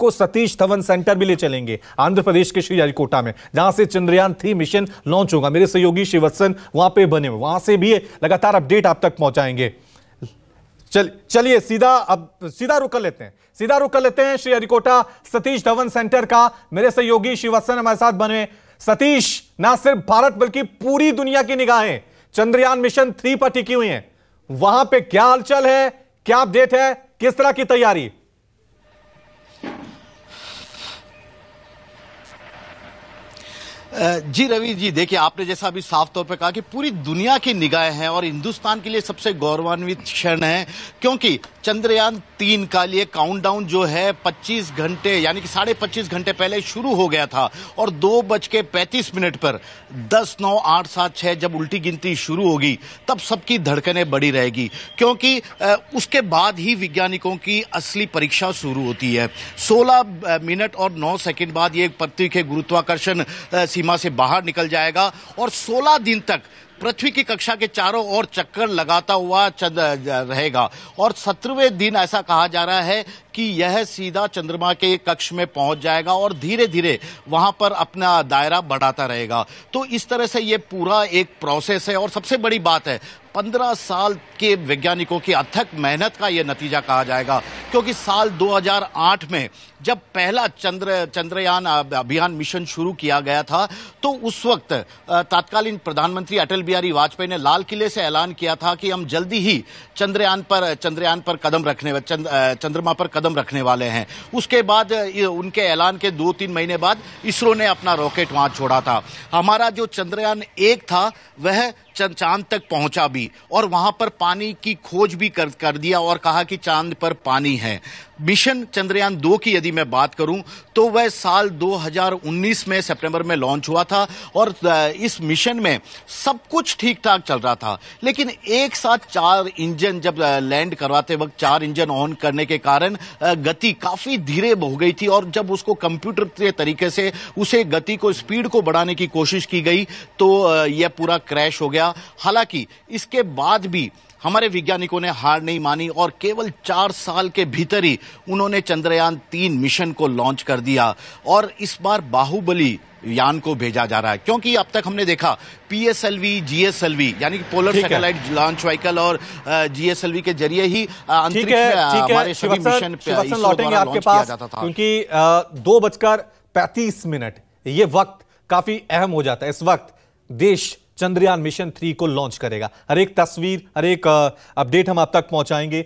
आपको सतीश धवन सेंटर भी ले चलेंगे आंध्र प्रदेश के श्रीहरिकोटा में जहां से चंद्रयान थ्री मिशन लॉन्च होगा मेरे सहयोगी श्रीवत्सन वहां पे बने हुए वहां से भी लगातार अपडेट आप तक पहुंचाएंगे चल चलिए सीधा अब सीधा रुक कर लेते हैं सीधा रुक कर लेते हैं श्री हरिकोटा सतीश धवन सेंटर का मेरे सहयोगी शिवत्सन हमारे साथ बने सतीश ना सिर्फ भारत बल्कि पूरी दुनिया की निगाहें चंद्रयान मिशन थ्री पर टिकी हुई हैं वहां पे क्या हलचल है क्या अपडेट है किस तरह की तैयारी जी रवि जी देखिए आपने जैसा अभी साफ तौर पर कहा कि पूरी दुनिया की निगाहें हैं और हिंदुस्तान के लिए सबसे गौरवान्वित क्षण है क्योंकि चंद्रयान तीन का लिए काउंटडाउन जो है 25 घंटे यानी कि साढ़े पच्चीस घंटे पहले शुरू हो गया था और दो बज के पैंतीस मिनट पर दस नौ आठ सात छः जब उल्टी गिनती शुरू होगी तब सबकी धड़कने बढ़ी रहेगी क्योंकि उसके बाद ही वैज्ञानिकों की असली परीक्षा शुरू होती है सोलह मिनट और नौ सेकेंड बाद ये पृथ्वी के गुरुत्वाकर्षण सीमा से बाहर निकल जाएगा और 16 दिन तक पृथ्वी की कक्षा के चारों ओर चक्कर लगाता हुआ रहेगा और सत्रहवें दिन ऐसा कहा जा रहा है कि यह सीधा चंद्रमा के कक्ष में पहुंच जाएगा और धीरे धीरे वहां पर अपना दायरा बढ़ाता रहेगा तो इस तरह से यह पूरा एक प्रोसेस है और सबसे बड़ी बात है पंद्रह साल के वैज्ञानिकों की अथक मेहनत का यह नतीजा कहा जाएगा क्योंकि साल 2008 में जब पहला चंद्र चंद्रयान अभियान मिशन शुरू किया गया था तो उस वक्त तत्कालीन प्रधानमंत्री अटल बिहारी वाजपेयी ने लाल किले से ऐलान किया था कि हम जल्दी ही चंद्रयान पर चंद्रयान पर कदम रखने चंद, चंद्रमा पर कदम रखने वाले हैं उसके बाद उनके ऐलान के दो तीन महीने बाद इसरो ने अपना रॉकेट वहां छोड़ा था हमारा जो चंद्रयान एक था वह चंद चांद तक पहुंचा भी और वहां पर पानी की खोज भी कर कर दिया और कहा कि चांद पर पानी है मिशन चंद्रयान दो की यदि मैं बात करूं तो वह साल 2019 में सितंबर में लॉन्च हुआ था और इस मिशन में सब कुछ ठीक ठाक चल रहा था लेकिन एक साथ चार इंजन जब लैंड करवाते वक्त चार इंजन ऑन करने के कारण गति काफी धीरे हो गई थी और जब उसको कंप्यूटर के तरीके से उसे गति को स्पीड को बढ़ाने की कोशिश की गई तो यह पूरा क्रैश हो गया गया हालांकि इसके बाद भी हमारे वैज्ञानिकों ने हार नहीं मानी और केवल चार साल के भीतर ही उन्होंने चंद्रयान तीन मिशन को लॉन्च कर दिया और इस बार बाहुबली यान को भेजा जा रहा है क्योंकि अब तक हमने देखा पीएसएलवी जीएसएलवी यानी कि पोलर सैटेलाइट लॉन्च व्हीकल और जीएसएलवी के जरिए ही सभी मिशन लौटेंगे आपके पास क्योंकि दो बजकर पैंतीस मिनट ये वक्त काफी अहम हो जाता है इस वक्त देश चंद्रयान मिशन थ्री को लॉन्च करेगा हर एक तस्वीर हर एक अपडेट हम आप तक पहुंचाएंगे